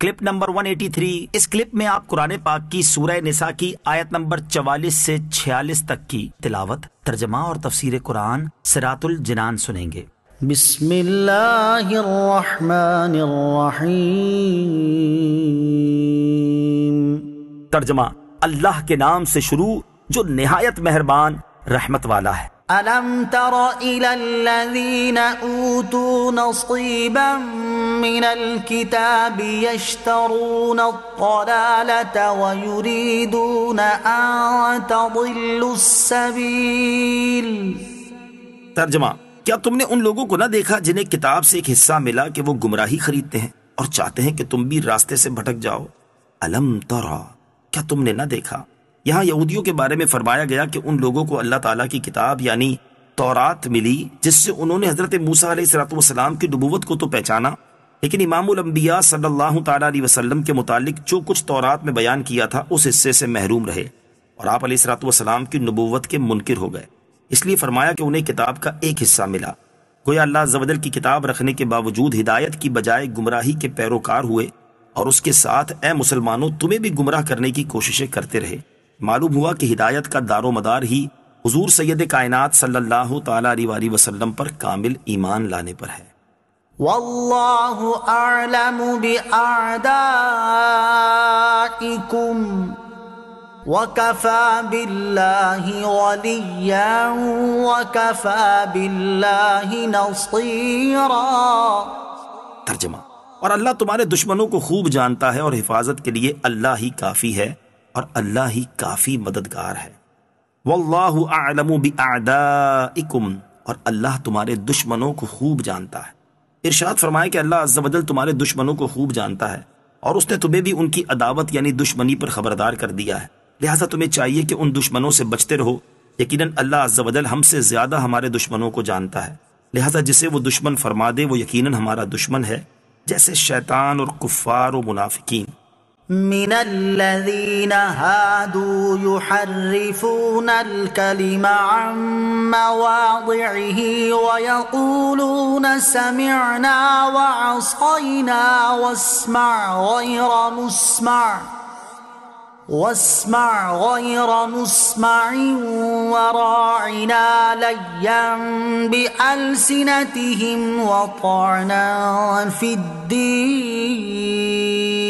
clip number 183 इस clip में आप कुरान पाक की सूरह निसा की आयत नंबर 44 से 46 तक की तिलावत तर्जमा और तफसीर कुरान सिरातुल जिनान सुनेंगे तर्जमा अल्लाह के नाम से शुरू जो नहायत मेहरबान रहमत वाला है الم تر الى الذين اوتوا نصيبا من الكتاب يشترون الضلاله ويريدون ان تضلوا السبيل तर्जमा क्या तुमने उन लोगों को ना देखा जिन्हें किताब से एक हिस्सा मिला कि वो गुमराही खरीदते हैं और चाहते हैं कि तुम भी रास्ते से भटक जाओ अलम तरा क्या तुमने ना देखा यहाँ यहूदियों के बारे में फरमाया गया कि उन लोगों को अल्लाह ताला की किताब यानी तौरात मिली जिससे उन्होंने हज़रत मूसा सलाम की नबूवत को तो पहचाना लेकिन इमामबिया सल्लल्लाहु अलैहि वसल्लम के मुतालिक जो कुछ तौरात में बयान किया था उस हिस्से से महरूम रहे और आप सलाम की नबूवत के मुनकर हो गए इसलिए फरमाया कि उन्हें किताब का एक हिस्सा मिला गोया अल्लाह जबदल की किताब रखने के बावजूद हिदायत की बजाय गुमराही के पैरोकार हुए और उसके साथ ए मुसलमानों तुम्हें भी गुमराह करने की कोशिशें करते रहे मालूम हुआ कि हिदायत का दारो मदार ही हजूर सैद कायनात सल्लल्लाहु अलैहि वसल्लम पर कामिल ईमान लाने पर है तर्जमा और अल्लाह तुम्हारे दुश्मनों को खूब जानता है और हिफाजत के लिए अल्लाह ही काफी है और अल्लाह ही काफ़ी मददगार है वल्लाहु आलम बिकुम और अल्लाह तुम्हारे दुश्मनों को खूब जानता है इरशाद फरमाए कि अल्लाह अज्जल तुम्हारे दुश्मनों को खूब जानता है और उसने तुम्हें भी उनकी अदावत यानी दुश्मनी पर खबरदार कर दिया है लिहाजा तुम्हें चाहिए कि उन दुश्मनों से बचते रहो यकीनन अल्लाह अज्जल हमसे ज़्यादा हमारे दुश्मनों को जानता है लिहाजा जिसे वो दुश्मन फरमा दे वो यकीनन हमारा दुश्मन है जैसे शैतान और कुफ़ार और मुनाफिकीन من الذين هادوا يحرفون الكلم عن مواضعه ويقولون سمعنا وعصينا واسمع غير مسمع واسمع غير مسمع وراعنا ليا بألسنتهم وطعنا في الدين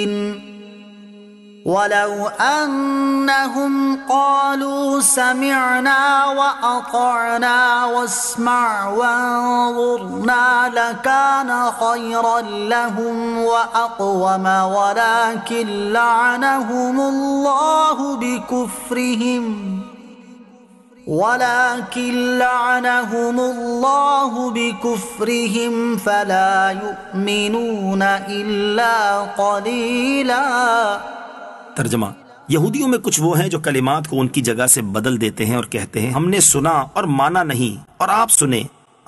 ولو انهم قالوا سمعنا واطعنا واسمع وانظرنا لكان خيرا لهم واقوم ولكن لعنهم الله بكفرهم ولكن لعنهم الله بكفرهم فلا يؤمنون الا قليلاً तर्जमा यहूदियों में कुछ वो हैं जो कलिमात को उनकी जगह से बदल देते हैं और कहते हैं हमने सुना और माना नहीं और आप सुने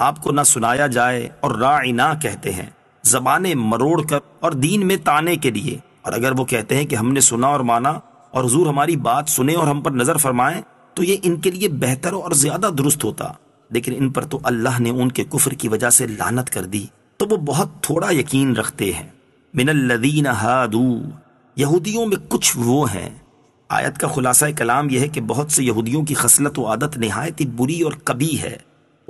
आपको ना सुनाया जाए और राइना कहते हैं जबाने मरोड़ कर और दीन में ताने के लिए और अगर वो कहते हैं कि हमने सुना और माना और हजूर हमारी बात सुने और हम पर नजर फरमाए तो ये इनके लिए बेहतर और ज्यादा दुरुस्त होता लेकिन इन पर तो अल्लाह ने उनके कुफर की वजह से लानत कर दी तो वो बहुत थोड़ा यकीन रखते हैं मिनल्लदीन हादू यहूदियों में कुछ वो हैं आयत का खुलासा कलाम यह है कि बहुत से यहूदियों की खसलत व आदत नहायत ही बुरी और कभी है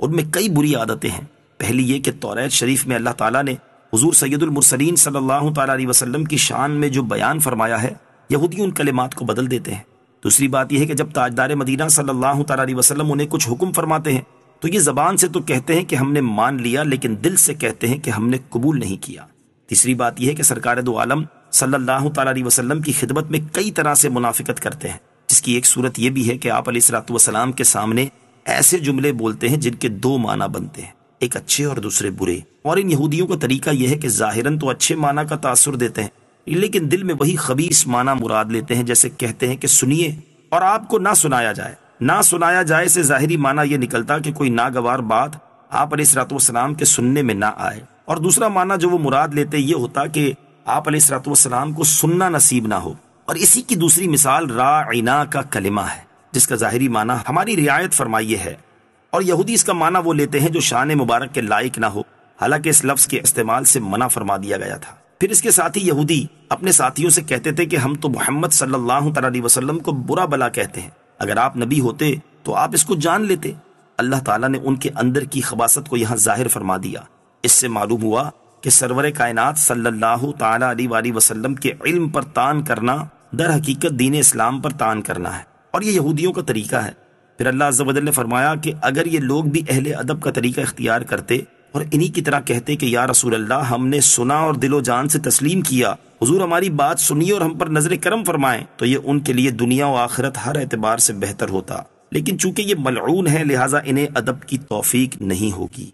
उनमें कई बुरी आदतें हैं पहली ये कि तौरत शरीफ में अल्लाह ताला ने हजूर सैदुलमरसलिन सल्लल्लाहु अलैहि वसल्लम की शान में जो बयान फरमाया है यहूदी उन कलिमात को बदल देते हैं दूसरी बात यह है कि जब ताजदार मदीना सल्लल्लाहु अलैहि वसल्लम उन्हें कुछ हुक्म फरमाते हैं तो ये ज़बान से तो कहते हैं कि हमने मान लिया लेकिन दिल से कहते हैं कि हमने कबूल नहीं किया तीसरी बात यह है कि सरकार दो आलम सल्लल्लाहु अलैहि वसल्लम की खिदमत में कई तरह से मुनाफिकत करते हैं जिसकी एक सूरत यह भी है कि आप सलाम के सामने ऐसे जुमले बोलते हैं जिनके दो माना बनते हैं एक अच्छे और दूसरे बुरे और इन यहूदियों का तरीका यह है कि ज़ाहिरन तो अच्छे माना का तासर देते हैं लेकिन दिल में वही खबीस माना मुराद लेते हैं जैसे कहते हैं कि सुनिए और आपको ना सुनाया जाए ना सुनाया जाए से जाहिर माना यह निकलता कि कोई नागवार बात आप सलाम के सुनने में ना आए और दूसरा माना जो वो मुराद लेते ये होता कि आप सलाम को सुनना नसीब ना हो और इसी की दूसरी मिसाल राइना का कलिमा है जिसका जाहिरी माना हमारी रियायत फरमाइए है और यहूदी इसका माना वो लेते हैं जो शान मुबारक के लायक ना हो हालांकि इस लफ्ज के इस्तेमाल से मना फरमा दिया गया था फिर इसके साथ ही यहूदी अपने साथियों से कहते थे कि हम तो मोहम्मद सल्लल्लाहु अलैहि वसल्लम को बुरा बला कहते हैं अगर आप नबी होते तो आप इसको जान लेते अल्लाह ताला ने उनके अंदर की खबासत को यहाँ जाहिर फरमा दिया इससे मालूम हुआ कि सरवर कायनात सल्लल्लाहु ताला अलैहि वसल्लम के इल्म पर तान करना दर हकीकत दीन इस्लाम पर तान करना है और ये यहूदियों का तरीका है फिर अल्लाह अजल ने फरमाया कि अगर ये लोग भी अहल अदब का तरीका इख्तियार करते और इन्हीं की तरह कहते कि या रसूल अल्लाह हमने सुना और दिलो जान से तस्लीम किया हुजूर हमारी बात सुनिए और हम पर नजर करम फरमाएं तो ये उनके लिए दुनिया और आखिरत हर एतबार से बेहतर होता लेकिन चूंकि ये मलून है लिहाजा इन्हें अदब की तोफीक नहीं होगी